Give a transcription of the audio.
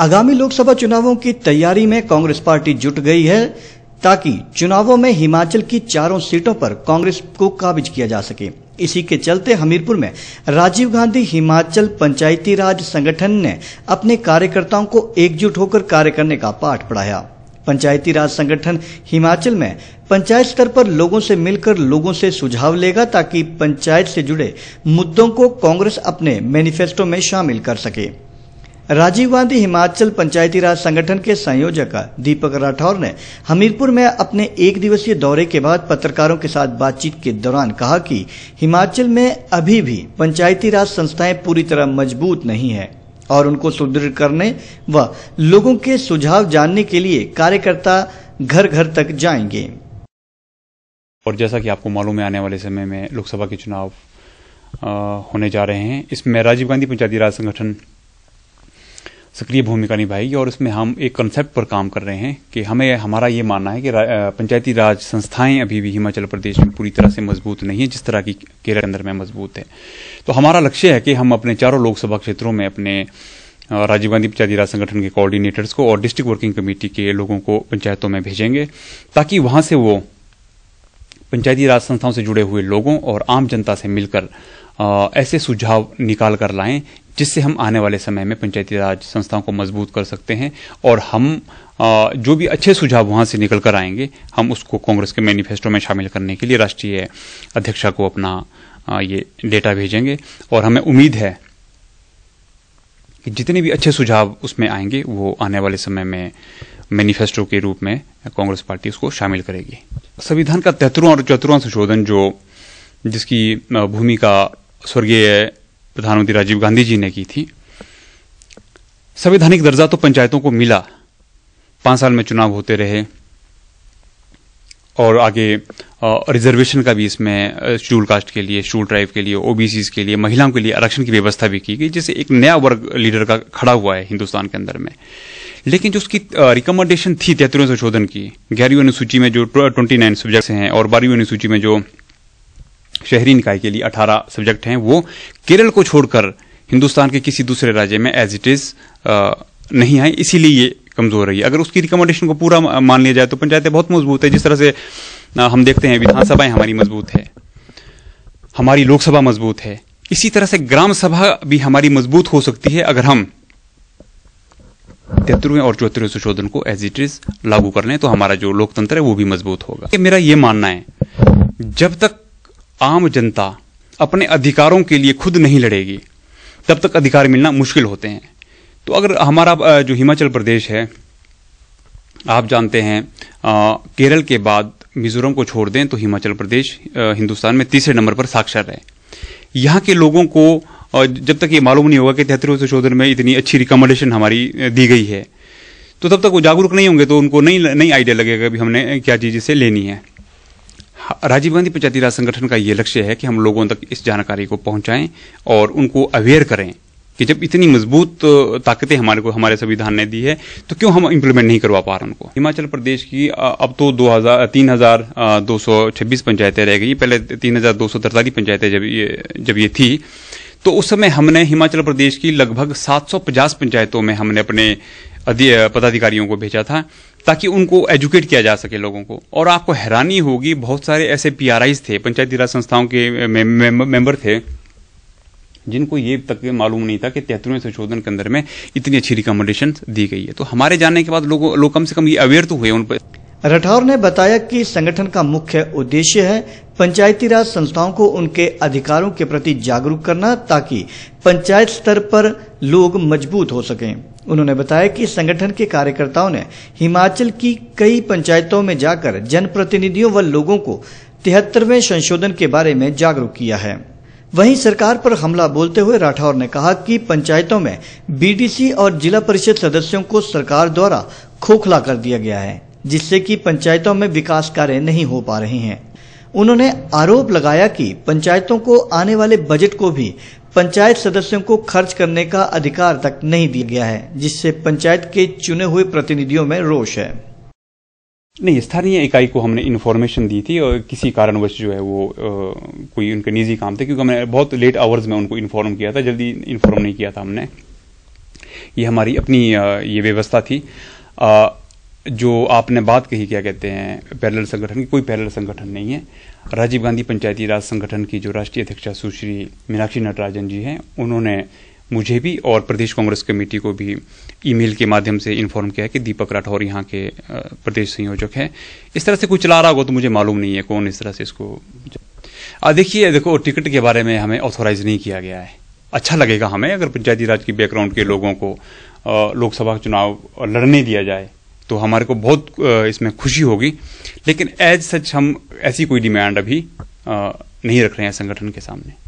आगामी लोकसभा चुनावों की तैयारी में कांग्रेस पार्टी जुट गई है ताकि चुनावों में हिमाचल की चारों सीटों पर कांग्रेस को काबिज किया जा सके इसी के चलते हमीरपुर में राजीव गांधी हिमाचल पंचायती राज संगठन ने अपने कार्यकर्ताओं को एकजुट होकर कार्य करने का पाठ पढ़ाया पंचायती राज संगठन हिमाचल में पंचायत स्तर पर लोगों से मिलकर लोगों से सुझाव लेगा ताकि पंचायत से जुड़े मुद्दों को कांग्रेस अपने मैनिफेस्टो में शामिल कर सके राजीव गांधी हिमाचल पंचायती राज संगठन के संयोजक दीपक राठौर ने हमीरपुर में अपने एक दिवसीय दौरे के बाद पत्रकारों के साथ बातचीत के दौरान कहा कि हिमाचल में अभी भी पंचायती राज संस्थाएं पूरी तरह मजबूत नहीं है और उनको सुदृढ़ करने व लोगों के सुझाव जानने के लिए कार्यकर्ता घर घर तक जाएंगे और जैसा कि आपको मालूम है आने वाले समय में लोकसभा के चुनाव होने जा रहे हैं इसमें राजीव गांधी पंचायती राज संगठन सक्रिय भूमिका निभाएगी और इसमें हम एक कंसेप्ट पर काम कर रहे हैं कि हमें हमारा ये मानना है कि पंचायती राज संस्थाएं अभी भी हिमाचल प्रदेश में पूरी तरह से मजबूत नहीं है जिस तरह की केरल के अंदर में मजबूत है तो हमारा लक्ष्य है कि हम अपने चारों लोकसभा क्षेत्रों में अपने राजीव गांधी पंचायती राज संगठन के कोऑर्डिनेटर्स को और डिस्ट्रिक्ट वर्किंग कमेटी के लोगों को पंचायतों में भेजेंगे ताकि वहां से वो पंचायती राज संस्थाओं से जुड़े हुए लोगों और आम जनता से मिलकर ऐसे सुझाव निकाल कर लाएं जिससे हम आने वाले समय में पंचायती राज संस्थाओं को मजबूत कर सकते हैं और हम जो भी अच्छे सुझाव वहां से निकल कर आएंगे हम उसको कांग्रेस के मैनिफेस्टो में शामिल करने के लिए राष्ट्रीय अध्यक्षा को अपना ये डेटा भेजेंगे और हमें उम्मीद है कि जितने भी अच्छे सुझाव उसमें आएंगे वो आने वाले समय में मैनिफेस्टो के रूप में कांग्रेस पार्टी उसको शामिल करेगी संविधान का तेहतरवा और चौतरवा संशोधन जो जिसकी भूमिका स्वर्गीय प्रधानमंत्री राजीव गांधी जी ने की थी संवैधानिक दर्जा तो पंचायतों को मिला पांच साल में चुनाव होते रहे और आगे रिजर्वेशन का भी इसमें शूल कास्ट के लिए शूल ट्राइब के लिए ओबीसी के लिए महिलाओं के लिए आरक्षण की व्यवस्था भी की गई जिससे एक नया वर्ग लीडर का खड़ा हुआ है हिंदुस्तान के अंदर में लेकिन जो उसकी रिकमेंडेशन थी तैतरों संशोधन की ग्यारहवीं अनुसूची में जो ट्वेंटी नाइन सब्जेक्ट्स हैं और बारहवीं अनुसूची में जो शहरी निकाय के लिए 18 सब्जेक्ट हैं वो केरल को छोड़कर हिंदुस्तान के किसी दूसरे राज्य में एज इट इज़ नहीं आए इसीलिए ये कमज़ोर रही है अगर उसकी रिकमेंडेशन को पूरा मान लिया जाए तो पंचायतें बहुत मजबूत है जिस तरह से हम देखते हैं विधानसभाएं हमारी मजबूत है हमारी लोकसभा मजबूत है इसी तरह से ग्राम सभा भी हमारी मजबूत हो सकती है अगर हम तेतरवें और चौथे संशोधन को एज इट इज लागू कर लें तो हमारा जो लोकतंत्र है वो भी मजबूत होगा मेरा ये मानना है जब तक आम जनता अपने अधिकारों के लिए खुद नहीं लड़ेगी तब तक अधिकार मिलना मुश्किल होते हैं तो अगर हमारा जो हिमाचल प्रदेश है आप जानते हैं आ, केरल के बाद मिजोरम को छोड़ दें तो हिमाचल प्रदेश हिंदुस्तान में तीसरे नंबर पर साक्षर है यहाँ के लोगों को जब तक ये मालूम नहीं होगा कि तिहत्तर संशोधन में इतनी अच्छी रिकमेंडेशन हमारी दी गई है तो तब तक वो जागरूक नहीं होंगे तो उनको नहीं नई आइडिया लगेगा कि हमने क्या चीज़ इसे लेनी है राजीव गांधी पंचायती राज संगठन का यह लक्ष्य है कि हम लोगों तक इस जानकारी को पहुंचाएं और उनको अवेयर करें कि जब इतनी मजबूत ताकतें हमारे को हमारे संविधान ने दी है तो क्यों हम इम्प्लीमेंट नहीं करवा पा रहे उनको हिमाचल प्रदेश की अब तो दो हजार तीन हजार दो सौ छब्बीस पंचायतें रह गई पहले तीन हजार दो सौ तरतालीस पंचायतें जब ये जब ये थी तो उस समय हमने हिमाचल प्रदेश की लगभग 750 पंचायतों में हमने अपने पदाधिकारियों को भेजा था ताकि उनको एजुकेट किया जा सके लोगों को और आपको हैरानी होगी बहुत सारे ऐसे पी थे पंचायती राज संस्थाओं के मेंबर थे जिनको ये तक मालूम नहीं था कि तैतरवें संशोधन के अंदर में इतनी अच्छी रिकमेंडेशन दी गई है तो हमारे जानने के बाद लोग लो कम से कम ये अवेयर तो हुए उन पर राठौर ने बताया कि संगठन का मुख्य उद्देश्य है पंचायती राज संस्थाओं को उनके अधिकारों के प्रति जागरूक करना ताकि पंचायत स्तर पर लोग मजबूत हो सकें उन्होंने बताया कि संगठन के कार्यकर्ताओं ने हिमाचल की कई पंचायतों में जाकर जनप्रतिनिधियों व लोगों को तिहत्तरवें संशोधन के बारे में जागरूक किया है वहीं सरकार पर हमला बोलते हुए राठौर ने कहा कि पंचायतों में बीडीसी और जिला परिषद सदस्यों को सरकार द्वारा खोखला कर दिया गया है जिससे कि पंचायतों में विकास कार्य नहीं हो पा रहे हैं उन्होंने आरोप लगाया कि पंचायतों को आने वाले बजट को भी पंचायत सदस्यों को खर्च करने का अधिकार तक नहीं दिया गया है जिससे पंचायत के चुने हुए प्रतिनिधियों में रोष है नहीं स्थानीय इकाई को हमने इन्फॉर्मेशन दी थी और किसी कारणवश जो है वो आ, कोई उनके निजी काम थे क्योंकि हमने बहुत लेट आवर्स में उनको इन्फॉर्म किया था जल्दी इन्फॉर्म नहीं किया था हमने ये हमारी अपनी ये व्यवस्था थी आ, जो आपने बात कही क्या कहते हैं पैरल संगठन की कोई पैरल संगठन नहीं है राजीव गांधी पंचायती राज संगठन की जो राष्ट्रीय अध्यक्षा सुश्री मीनाक्षी नटराजन जी हैं उन्होंने मुझे भी और प्रदेश कांग्रेस कमेटी को भी ईमेल के माध्यम से इन्फॉर्म किया कि दीपक राठौर यहाँ के प्रदेश संयोजक हैं इस तरह से कोई चला रहा होगा तो मुझे मालूम नहीं है कौन इस तरह से इसको देखिए देखो टिकट के बारे में हमें ऑथोराइज नहीं किया गया है अच्छा लगेगा हमें अगर पंचायती राज की बैकग्राउंड के लोगों को लोकसभा चुनाव लड़ने दिया जाए तो हमारे को बहुत इसमें खुशी होगी लेकिन एज सच हम ऐसी कोई डिमांड अभी नहीं रख रहे हैं संगठन के सामने